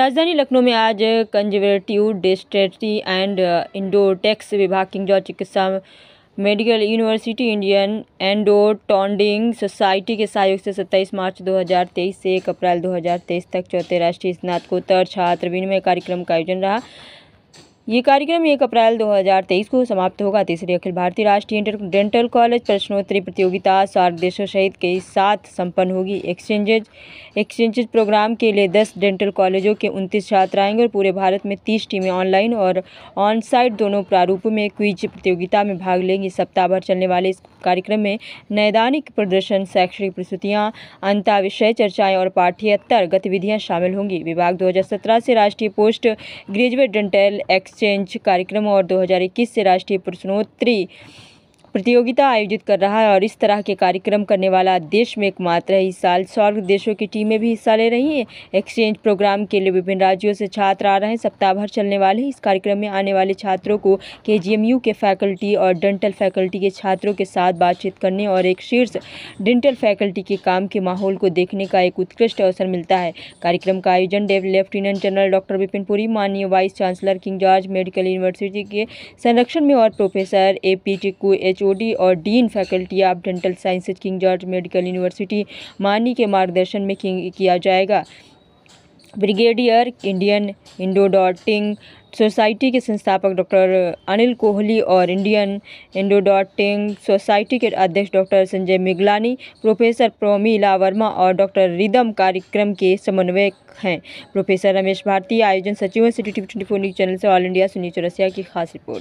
राजधानी लखनऊ में आज कंजर्वेटिव डिस्ट्रेटी एंड इंडो विभाग किंग चिकित्सा medical university Indian endodontic society के सहयोग से 27 मार्च 2023 से 1 अप्रैल 2023 तक चौथे राष्ट्रीय स्नातकोत्तर छात्र विनिमय कार्यक्रम का आयोजन रहा ये कार्यक्रम एक अप्रैल 2023 को समाप्त होगा तीसरी अखिल भारतीय राष्ट्रीय इंटर डेंटल कॉलेज प्रश्नोत्तरी प्रतियोगिता सार्क देशों सहित के साथ संपन्न होगी एक्सचेंजेज एक्सचेंजेज प्रोग्राम के लिए 10 डेंटल कॉलेजों के 29 छात्र आएंगे और पूरे भारत में 30 टीमें ऑनलाइन और ऑन साइट दोनों प्रारूपों में क्विज प्रतियोगिता में भाग लेंगी सप्ताह भर चलने वाले इस कार्यक्रम में नैदानिक प्रदर्शन शैक्षणिक प्रस्तुतियाँ अंता विषय चर्चाएँ और पाठ्यत्तर गतिविधियाँ शामिल होंगी विभाग दो से राष्ट्रीय post graduate dental ex exchange कार्यक्रम और 2021 से राष्ट्रीय प्रश्नोत्तरी प्रतियोगिता आयोजित कर रहा है और इस तरह के कार्यक्रम करने वाला देश में एकमात्र है इस साल सौर्ग देशों की टीमें भी हिस्सा ले रही हैं एक्सचेंज प्रोग्राम के लिए विभिन्न राज्यों से छात्र आ रहे हैं सप्ताह भर चलने वाले इस कार्यक्रम में आने वाले छात्रों को के के फैकल्टी और डेंटल फैकल्टी के छात्रों के साथ बातचीत करने और एक शीर्ष डेंटल फैकल्टी के काम के माहौल को देखने का एक उत्कृष्ट अवसर मिलता है कार्यक्रम का आयोजन lieutenant general doctor Vipin Puri माननीय vice chancellor King George medical university के संरक्षण में और professor A P Tikku H HOD और dean faculty of dental sciences King George medical university मानी के मार्गदर्शन में किया जाएगा ब्रिगेडियर इंडियन इंडोडॉटिंग सोसाइटी के संस्थापक डॉक्टर अनिल कोहली और इंडियन इंडोडॉटिंग सोसाइटी के अध्यक्ष डॉक्टर संजय मिगलानी प्रोफेसर प्रोमीला वर्मा और डॉक्टर रिदम कार्यक्रम के समन्वयक हैं प्रोफेसर रमेश भारती आयोजन सचिव city T twenty four news channel से ऑल इंडिया सुनील चौरसिया की खास रिपोर्ट